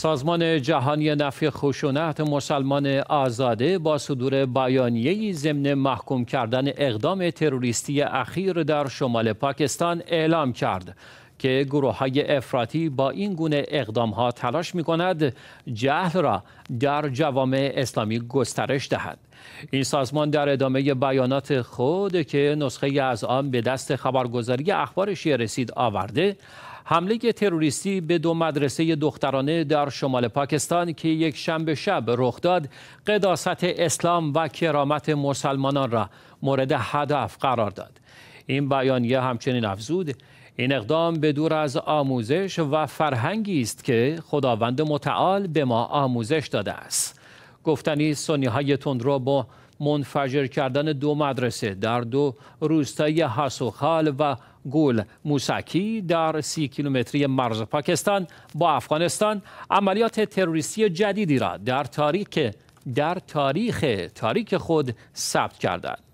سازمان جهانی نفی خشونت مسلمان آزاده با صدور بیانیه‌ای ضمن محکوم کردن اقدام تروریستی اخیر در شمال پاکستان اعلام کرد که گروه های افراطی با این گونه اقدام ها تلاش می کند جهل را در جوامع اسلامی گسترش دهد. این سازمان در ادامه بیانات خود که نسخه از آن به دست خبرگزاری اخبار شیعه رسید آورده حمله تروریستی به دو مدرسه دخترانه در شمال پاکستان که یک شنبه شب رخ داد قداست اسلام و کرامت مسلمانان را مورد هدف قرار داد این بیانیه همچنین افزود این اقدام به دور از آموزش و فرهنگی است که خداوند متعال به ما آموزش داده است گفتنی سنی های تندرو با منفجر کردن دو مدرسه در دو روستای حسوخال و گول موسکی در سی کیلومتری مرز پاکستان با افغانستان عملیات تروریستی جدیدی را در تاریخ در تاریخ تاریک خود ثبت کردند.